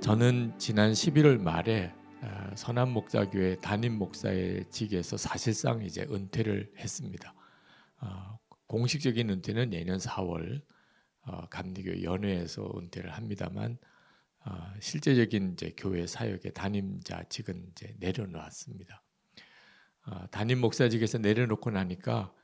저는 지난 11월 말에 어, 선한 목사교회 담임 목사의 직에서 사실상 이제 은퇴를 했습니다. 어, 공식적인 은퇴는 내년 4월 어, 감리교 연회에서 은퇴를 합니다만 실제적인 이제 교회 사역의 담임자직은 이제 내려놓았습니다. 담임 목사직에서 내려놓고 나니까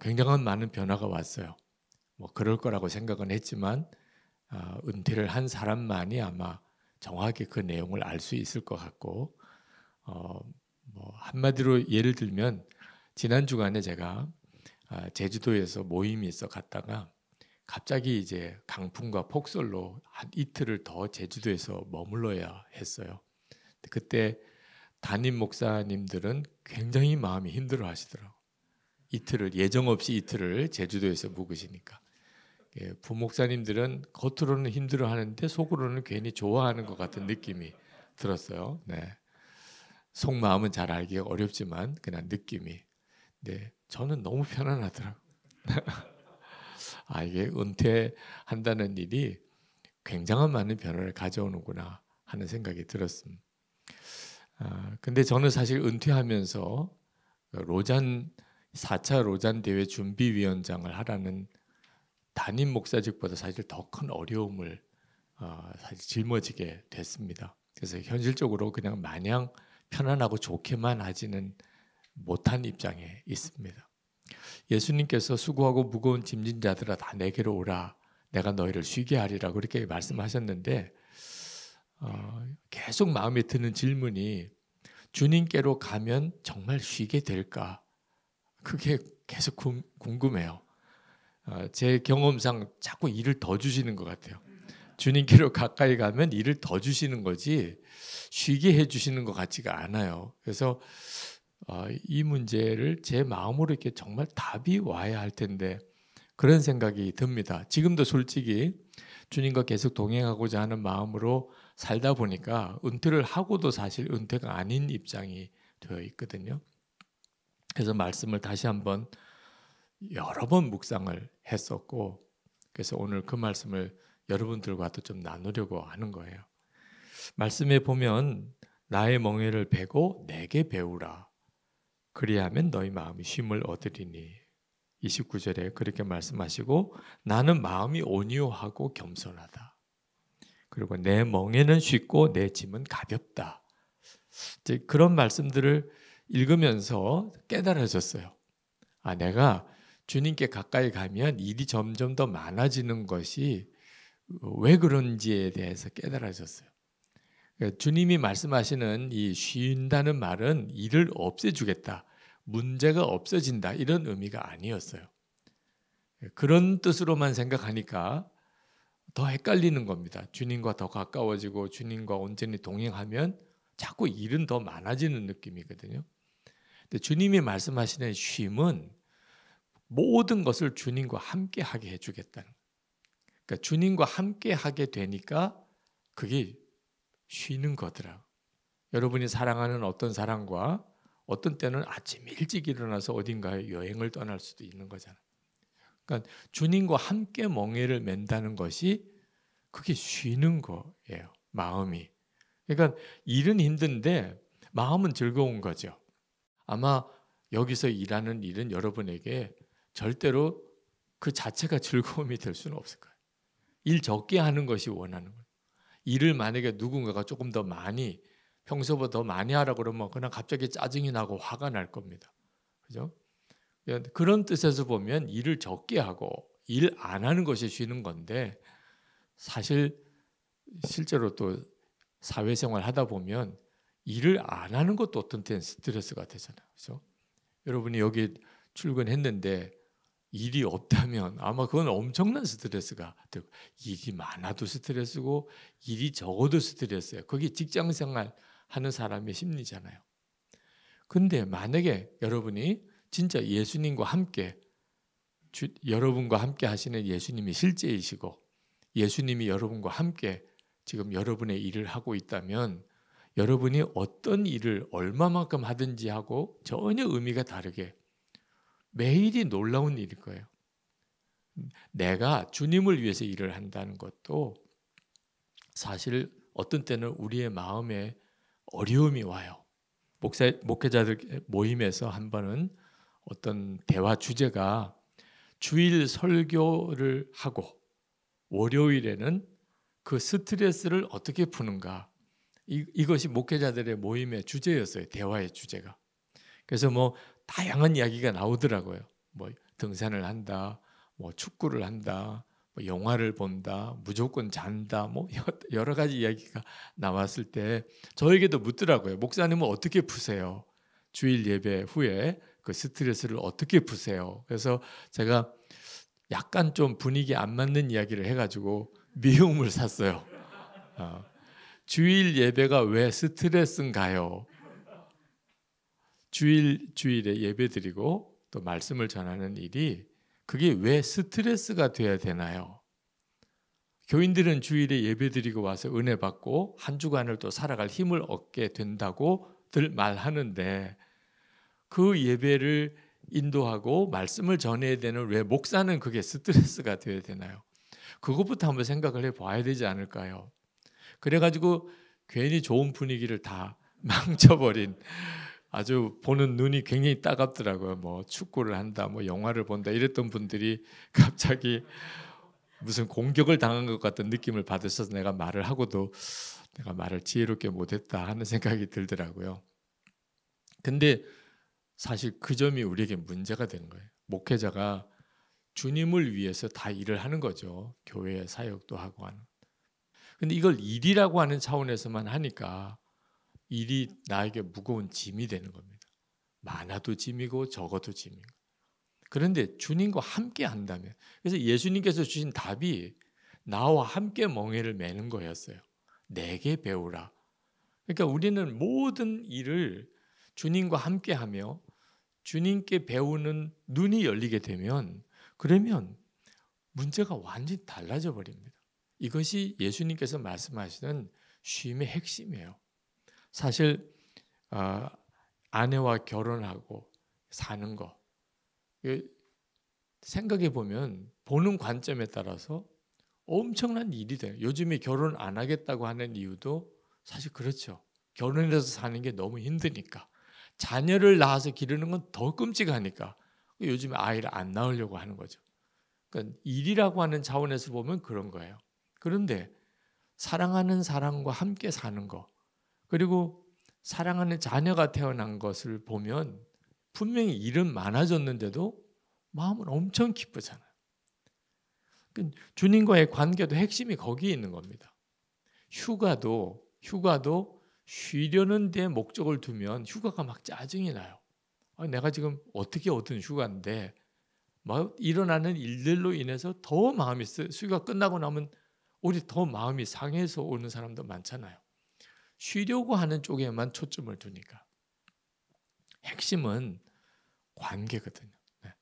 굉장한 많은 변화가 왔어요. 뭐 그럴 거라고 생각은 했지만 어, 은퇴를 한 사람만이 아마 정확히 그 내용을 알 수 있을 것 같고 어, 뭐 한마디로 예를 들면 지난 주간에 제가 아, 제주도에서 모임이 있어 갔다가 갑자기 이제 강풍과 폭설로 한 이틀을 더 제주도에서 머물러야 했어요. 그때 담임 목사님들은 굉장히 마음이 힘들어 하시더라고. 이틀을 예정 없이 이틀을 제주도에서 묵으시니까. 예, 부목사님들은 겉으로는 힘들어하는데 속으로는 괜히 좋아하는 것 같은 느낌이 들었어요. 네. 속마음은 잘 알기 어렵지만 그냥 느낌이. 네, 저는 너무 편안하더라고. 아 이게 은퇴한다는 일이 굉장한 많은 변화를 가져오는구나 하는 생각이 들었습니다. 아, 근데 저는 사실 은퇴하면서 로잔 4차 로잔 대회 준비위원장을 하라는 담임 목사직보다 사실 더 큰 어려움을 어, 사실 짊어지게 됐습니다. 그래서 현실적으로 그냥 마냥 편안하고 좋게만 하지는 못한 입장에 있습니다. 예수님께서 수고하고 무거운 짐진 자들아 다 내게로 오라 내가 너희를 쉬게 하리라 그렇게 말씀하셨는데 어, 계속 마음에 드는 질문이 주님께로 가면 정말 쉬게 될까 그게 계속 궁금해요. 아, 제 경험상 자꾸 일을 더 주시는 것 같아요. 주님께로 가까이 가면 일을 더 주시는 거지 쉬게 해주시는 것 같지가 않아요. 그래서 아, 이 문제를 제 마음으로 이렇게 정말 답이 와야 할 텐데 그런 생각이 듭니다. 지금도 솔직히 주님과 계속 동행하고자 하는 마음으로 살다 보니까 은퇴를 하고도 사실 은퇴가 아닌 입장이 되어 있거든요. 그래서 말씀을 다시 한번 여러 번 묵상을 했었고 그래서 오늘 그 말씀을 여러분들과도 좀 나누려고 하는 거예요. 말씀에 보면 나의 멍에를 베고 내게 배우라. 그리하면 너희 마음이 쉼을 얻으리니. 29절에 그렇게 말씀하시고 나는 마음이 온유하고 겸손하다. 그리고 내 멍에는 쉽고 내 짐은 가볍다. 그런 말씀들을 읽으면서 깨달아졌어요. 아, 내가 주님께 가까이 가면 일이 점점 더 많아지는 것이 왜 그런지에 대해서 깨달아졌어요. 그러니까 주님이 말씀하시는 이 쉰다는 말은 일을 없애주겠다. 문제가 없어진다. 이런 의미가 아니었어요. 그런 뜻으로만 생각하니까 더 헷갈리는 겁니다. 주님과 더 가까워지고 주님과 온전히 동행하면 자꾸 일은 더 많아지는 느낌이거든요. 근데 주님이 말씀하시는 쉼은 모든 것을 주님과 함께 하게 해주겠다는 거예요. 그러니까 주님과 함께 하게 되니까 그게 쉬는 거더라. 여러분이 사랑하는 어떤 사람과 어떤 때는 아침 일찍 일어나서 어딘가에 여행을 떠날 수도 있는 거잖아. 그러니까 주님과 함께 멍해를 맨다는 것이 그게 쉬는 거예요. 마음이. 그러니까 일은 힘든데 마음은 즐거운 거죠. 아마 여기서 일하는 일은 여러분에게 절대로 그 자체가 즐거움이 될 수는 없을 거예요. 일 적게 하는 것이 원하는 거예요. 일을 만약에 누군가가 조금 더 많이 평소보다 더 많이 하라 그러면 그냥 갑자기 짜증이 나고 화가 날 겁니다. 그죠? 그러니까 그런 뜻에서 보면 일을 적게 하고 일 안 하는 것이 쉬는 건데 사실 실제로 또 사회생활 하다 보면 일을 안 하는 것도 어떤 때는 스트레스가 되잖아요. 그죠? 여러분이 여기 출근했는데 일이 없다면 아마 그건 엄청난 스트레스가 되고 일이 많아도 스트레스고 일이 적어도 스트레스예요. 그게 직장 생활 하는 사람의 심리잖아요. 근데 만약에 여러분이 진짜 예수님과 함께 주, 여러분과 함께 하시는 예수님이 실제이시고 예수님이 여러분과 함께 지금 여러분의 일을 하고 있다면 여러분이 어떤 일을 얼마만큼 하든지 하고 전혀 의미가 다르게 매일이 놀라운 일일 거예요. 내가 주님을 위해서 일을 한다는 것도 사실 어떤 때는 우리의 마음에 어려움이 와요. 목사, 목회자들 모임에서 한 번은 어떤 대화 주제가 주일 설교를 하고 월요일에는 그 스트레스를 어떻게 푸는가. 이, 이것이 목회자들의 모임의 주제였어요. 대화의 주제가. 그래서 뭐 다양한 이야기가 나오더라고요. 뭐 등산을 한다, 뭐 축구를 한다, 뭐 영화를 본다, 무조건 잔다, 뭐 여러 가지 이야기가 나왔을 때 저에게도 묻더라고요. 목사님은 어떻게 푸세요? 주일 예배 후에 그 스트레스를 어떻게 푸세요? 그래서 제가 약간 좀 분위기 안 맞는 이야기를 해가지고 미움을 샀어요. 어. 주일 예배가 왜 스트레스인가요? 주일 주일에 예배드리고 또 말씀을 전하는 일이 그게 왜 스트레스가 돼야 되나요? 교인들은 주일에 예배드리고 와서 은혜 받고 한 주간을 또 살아갈 힘을 얻게 된다고들 말하는데 그 예배를 인도하고 말씀을 전해야 되는 왜 목사는 그게 스트레스가 돼야 되나요? 그것부터 한번 생각을 해 봐야 되지 않을까요? 그래가지고 괜히 좋은 분위기를 다 망쳐버린 아주 보는 눈이 굉장히 따갑더라고요. 뭐 축구를 한다, 뭐 영화를 본다 이랬던 분들이 갑자기 무슨 공격을 당한 것 같은 느낌을 받으셔서 내가 말을 하고도 내가 말을 지혜롭게 못했다 하는 생각이 들더라고요. 근데 사실 그 점이 우리에게 문제가 되는 거예요. 목회자가 주님을 위해서 다 일을 하는 거죠. 교회 사역도 하고 하는. 근데 이걸 일이라고 하는 차원에서만 하니까 일이 나에게 무거운 짐이 되는 겁니다. 많아도 짐이고 적어도 짐이고. 그런데 주님과 함께 한다면 그래서 예수님께서 주신 답이 나와 함께 멍해를 매는 거였어요. 내게 배우라. 그러니까 우리는 모든 일을 주님과 함께 하며 주님께 배우는 눈이 열리게 되면 그러면 문제가 완전히 달라져 버립니다. 이것이 예수님께서 말씀하시는 쉼의 핵심이에요. 사실 어, 아내와 결혼하고 사는 거 생각해 보면 보는 관점에 따라서 엄청난 일이 돼요. 요즘에 결혼 안 하겠다고 하는 이유도 사실 그렇죠. 결혼해서 사는 게 너무 힘드니까 자녀를 낳아서 기르는 건 더 끔찍하니까 요즘에 아이를 안 낳으려고 하는 거죠. 그러니까 일이라고 하는 차원에서 보면 그런 거예요. 그런데 사랑하는 사람과 함께 사는 거 그리고 사랑하는 자녀가 태어난 것을 보면 분명히 일은 많아졌는데도 마음은 엄청 기쁘잖아요. 그 주님과의 관계도 핵심이 거기에 있는 겁니다. 휴가도 휴가도 쉬려는 데 목적을 두면 휴가가 막 짜증이 나요. 아, 내가 지금 어떻게 얻은 휴가인데 일어나는 일들로 인해서 더 마음이 쓰, 휴가 끝나고 나면 우리 더 마음이 상해서 오는 사람도 많잖아요. 쉬려고 하는 쪽에만 초점을 두니까. 핵심은 관계거든요. 네.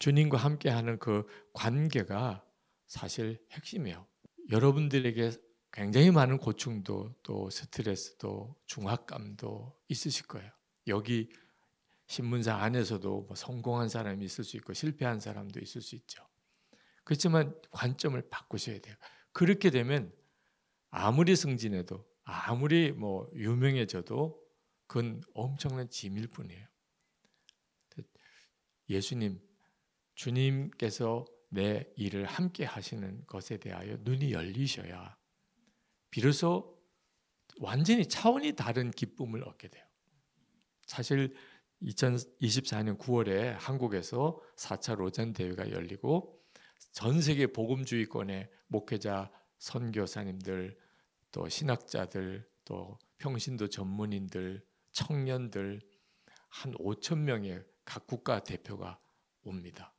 주님과 함께하는 그 관계가 사실 핵심이에요. 여러분들에게 굉장히 많은 고충도 또 스트레스도 중압감도 있으실 거예요. 여기 신문사 안에서도 뭐 성공한 사람이 있을 수 있고 실패한 사람도 있을 수 있죠. 그렇지만 관점을 바꾸셔야 돼요. 그렇게 되면 아무리 승진해도 아무리 뭐 유명해져도 그건 엄청난 짐일 뿐이에요. 예수님, 주님께서 내 일을 함께 하시는 것에 대하여 눈이 열리셔야 비로소 완전히 차원이 다른 기쁨을 얻게 돼요. 사실 2024년 9월에 한국에서 4차 로잔 대회가 열리고 전 세계 복음주의권의 목회자 선교사님들 또 신학자들, 또 평신도 전문인들, 청년들 한 5천 명의 각 국가 대표가 옵니다.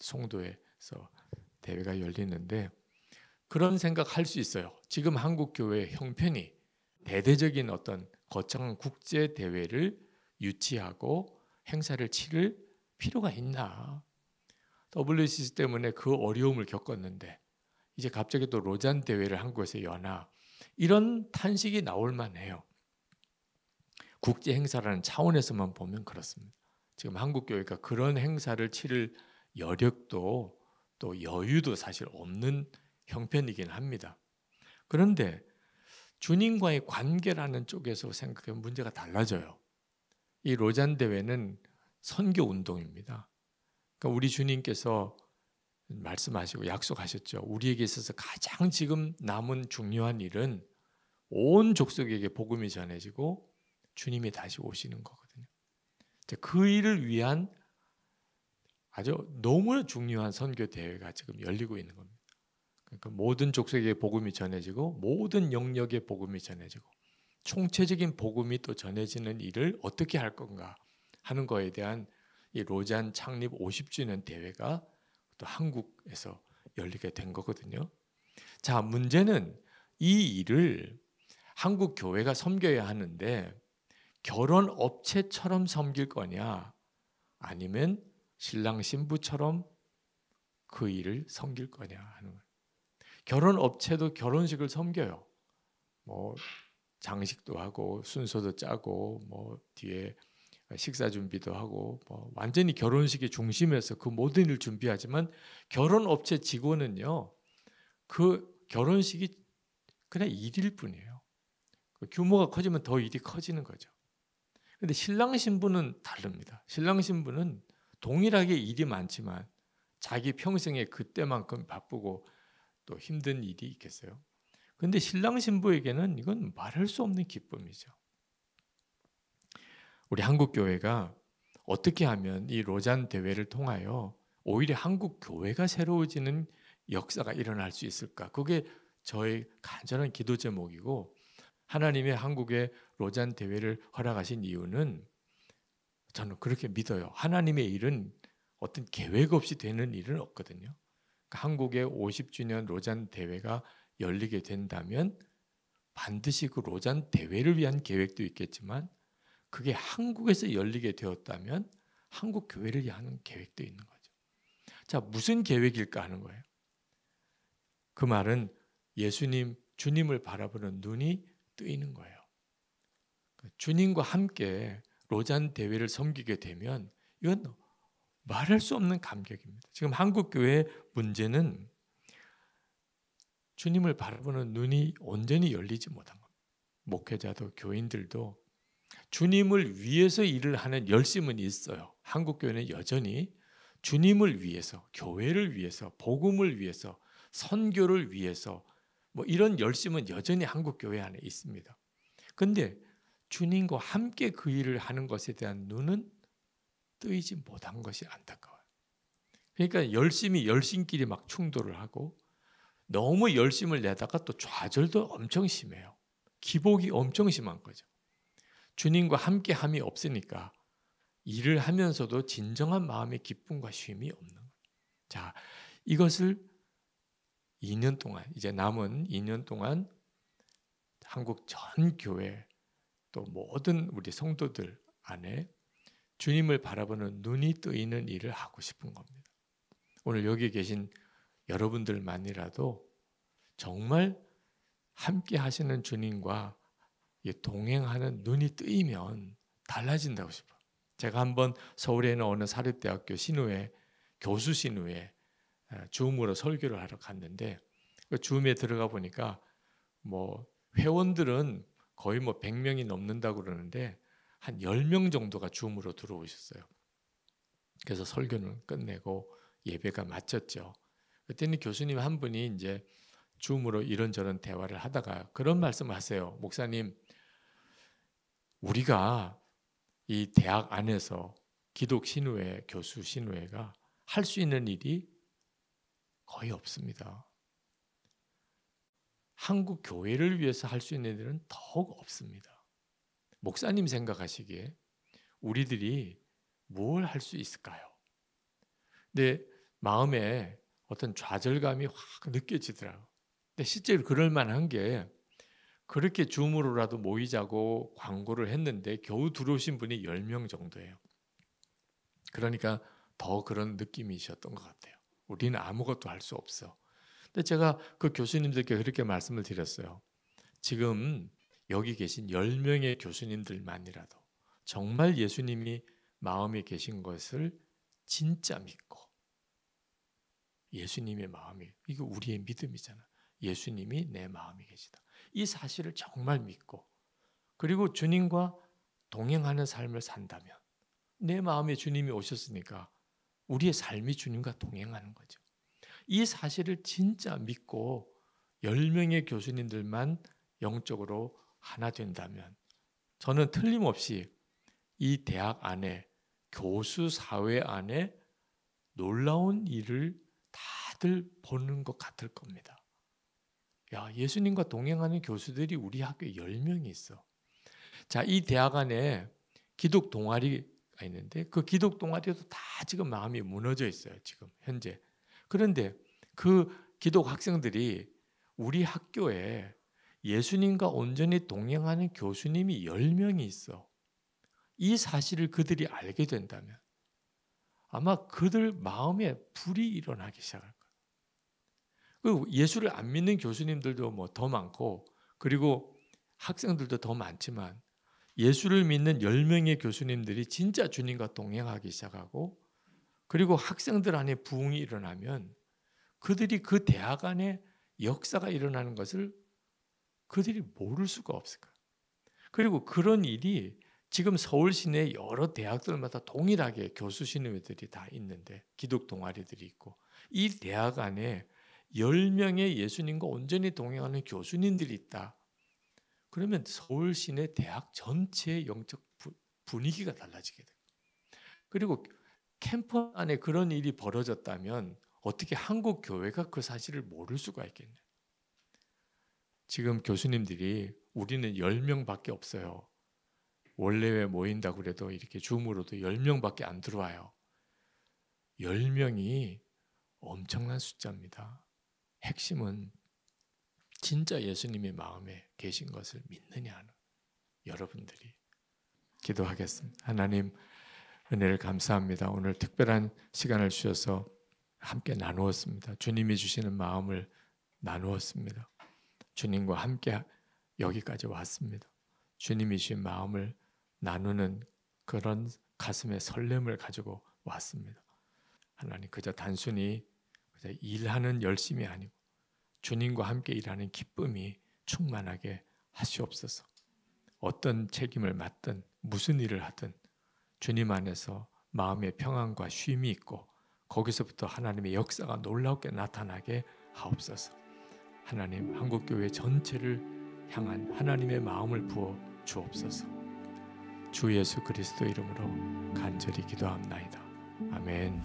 송도에서 대회가 열리는데 그런 생각할 수 있어요. 지금 한국 교회 형편이 대대적인 어떤 거창한 국제 대회를 유치하고 행사를 치를 필요가 있나? WCC 때문에 그 어려움을 겪었는데 이제 갑자기 또 로잔 대회를 한국에서 연하 이런 탄식이 나올 만해요. 국제 행사라는 차원에서만 보면 그렇습니다. 지금 한국 교회가 그런 행사를 치를 여력도 또 여유도 사실 없는 형편이긴 합니다. 그런데 주님과의 관계라는 쪽에서 생각하면 문제가 달라져요. 이 로잔 대회는 선교 운동입니다. 그러니까 우리 주님께서 말씀하시고 약속하셨죠. 우리에게 있어서 가장 지금 남은 중요한 일은 온 족속에게 복음이 전해지고 주님이 다시 오시는 거거든요. 그 일을 위한 아주 너무 중요한 선교 대회가 지금 열리고 있는 겁니다. 그러니까 모든 족속에게 복음이 전해지고 모든 영역에 복음이 전해지고 총체적인 복음이 또 전해지는 일을 어떻게 할 건가 하는 거에 대한 이 로잔 창립 50주년 대회가 또 한국에서 열리게 된 거거든요. 자, 문제는 이 일을 한국 교회가 섬겨야 하는데 결혼 업체처럼 섬길 거냐 아니면 신랑 신부처럼 그 일을 섬길 거냐 하는 거예요. 결혼 업체도 결혼식을 섬겨요. 뭐 장식도 하고 순서도 짜고 뭐 뒤에 식사 준비도 하고 뭐 완전히 결혼식의 중심에서 그 모든 일을 준비하지만 결혼 업체 직원은요 그 결혼식이 그냥 일일 뿐이에요. 그 규모가 커지면 더 일이 커지는 거죠. 근데 신랑 신부는 다릅니다. 신랑 신부는 동일하게 일이 많지만 자기 평생에 그때만큼 바쁘고 또 힘든 일이 있겠어요. 근데 신랑 신부에게는 이건 말할 수 없는 기쁨이죠. 우리 한국 교회가 어떻게 하면 이 로잔 대회를 통하여 오히려 한국 교회가 새로워지는 역사가 일어날 수 있을까? 그게 저의 간절한 기도 제목이고 하나님의 한국의 로잔 대회를 허락하신 이유는 저는 그렇게 믿어요. 하나님의 일은 어떤 계획 없이 되는 일은 없거든요. 그러니까 한국의 50주년 로잔 대회가 열리게 된다면 반드시 그 로잔 대회를 위한 계획도 있겠지만 그게 한국에서 열리게 되었다면 한국 교회를 향한 계획도 있는 거죠. 자, 무슨 계획일까 하는 거예요. 그 말은 예수님, 주님을 바라보는 눈이 뜨이는 거예요. 그 주님과 함께 로잔 대회를 섬기게 되면 이건 말할 수 없는 감격입니다. 지금 한국 교회의 문제는 주님을 바라보는 눈이 온전히 열리지 못한 겁니다. 목회자도 교인들도 주님을 위해서 일을 하는 열심은 있어요. 한국 교회는 여전히 주님을 위해서, 교회를 위해서, 복음을 위해서, 선교를 위해서 뭐 이런 열심은 여전히 한국 교회 안에 있습니다. 근데 주님과 함께 그 일을 하는 것에 대한 눈은 뜨이지 못한 것이 안타까워요. 그러니까 열심히 열심끼리 막 충돌을 하고 너무 열심을 내다가 또 좌절도 엄청 심해요. 기복이 엄청 심한 거죠. 주님과 함께함이 없으니까 일을 하면서도 진정한 마음의 기쁨과 쉼이 없는 자, 이것을 2년 동안 이제 남은 2년 동안 한국 전 교회 또 모든 우리 성도들 안에 주님을 바라보는 눈이 뜨이는 일을 하고 싶은 겁니다. 오늘 여기 계신 여러분들만이라도 정말 함께 하시는 주님과 동행하는 눈이 뜨이면 달라진다고 싶어요. 제가 한번 서울에 있는 어느 사립대학교 신우회 교수 신우회 어, 줌으로 설교를 하러 갔는데 그 줌에 들어가 보니까 뭐 회원들은 거의 뭐 100명이 넘는다고 그러는데 한 10명 정도가 줌으로 들어오셨어요. 그래서 설교는 끝내고 예배가 마쳤죠. 그때는 교수님 한 분이 이제 줌으로 이런저런 대화를 하다가 그런 말씀 하세요. 목사님, 우리가 이 대학 안에서 기독 신우회 교수 신우회가 할 수 있는 일이 거의 없습니다. 한국 교회를 위해서 할 수 있는 일은 더욱 없습니다. 목사님 생각하시기에 우리들이 뭘 할 수 있을까요? 내 마음에 어떤 좌절감이 확 느껴지더라고요. 근데 실제로 그럴 만한 게 그렇게 줌으로라도 모이자고 광고를 했는데 겨우 들어오신 분이 10명 정도예요. 그러니까 더 그런 느낌이셨던 것 같아요. 우리는 아무것도 할 수 없어. 근데 제가 그 교수님들께 그렇게 말씀을 드렸어요. 지금 여기 계신 10명의 교수님들만이라도 정말 예수님이 마음에 계신 것을 진짜 믿고 예수님의 마음이 이거 우리의 믿음이잖아. 예수님이 내 마음이 계시다. 이 사실을 정말 믿고 그리고 주님과 동행하는 삶을 산다면 내 마음에 주님이 오셨으니까 우리의 삶이 주님과 동행하는 거죠. 이 사실을 진짜 믿고 1명의 교수님들만 영적으로 하나 된다면 저는 틀림없이 이 대학 안에 교수 사회 안에 놀라운 일을 다들 보는 것 같을 겁니다. 야, 예수님과 동행하는 교수들이 우리 학교에 10명이 있어. 자, 이 대학 안에 기독 동아리가 있는데 그 기독 동아리도 다 지금 마음이 무너져 있어요. 지금 현재. 그런데 그 기독 학생들이 우리 학교에 예수님과 온전히 동행하는 교수님이 10명이 있어. 이 사실을 그들이 알게 된다면 아마 그들 마음에 불이 일어나기 시작할 거예요. 그 예수를 안 믿는 교수님들도 뭐 더 많고 그리고 학생들도 더 많지만 예수를 믿는 10명의 교수님들이 진짜 주님과 동행하기 시작하고 그리고 학생들 안에 부흥이 일어나면 그들이 그 대학 안에 역사가 일어나는 것을 그들이 모를 수가 없을 거예요. 그리고 그런 일이 지금 서울 시내 여러 대학들마다 동일하게 교수 신임들이 다 있는데 기독 동아리들이 있고 이 대학 안에 10명의 예수님과 온전히 동행하는 교수님들이 있다. 그러면 서울 시내 대학 전체의 영적 분위기가 달라지게 돼 그리고 캠퍼 안에 그런 일이 벌어졌다면 어떻게 한국 교회가 그 사실을 모를 수가 있겠냐. 지금 교수님들이 우리는 1명밖에 없어요. 원래모인다 그래도 이렇게 줌으로도 1명밖에안 들어와요. 1명이 엄청난 숫자입니다. 핵심은 진짜 예수님이 마음에 계신 것을 믿느냐는 여러분들이 기도하겠습니다. 하나님 은혜를 감사합니다. 오늘 특별한 시간을 주셔서 함께 나누었습니다. 주님이 주시는 마음을 나누었습니다. 주님과 함께 여기까지 왔습니다. 주님이 주신 마음을 나누는 그런 가슴의 설렘을 가지고 왔습니다. 하나님 그저 단순히 그저 일하는 열심이 아니고 주님과 함께 일하는 기쁨이 충만하게 하시옵소서. 어떤 책임을 맡든 무슨 일을 하든 주님 안에서 마음의 평안과 쉼이 있고 거기서부터 하나님의 역사가 놀랍게 나타나게 하옵소서. 하나님 한국교회 전체를 향한 하나님의 마음을 부어 주옵소서. 주 예수 그리스도 이름으로 간절히 기도합나이다. 아멘.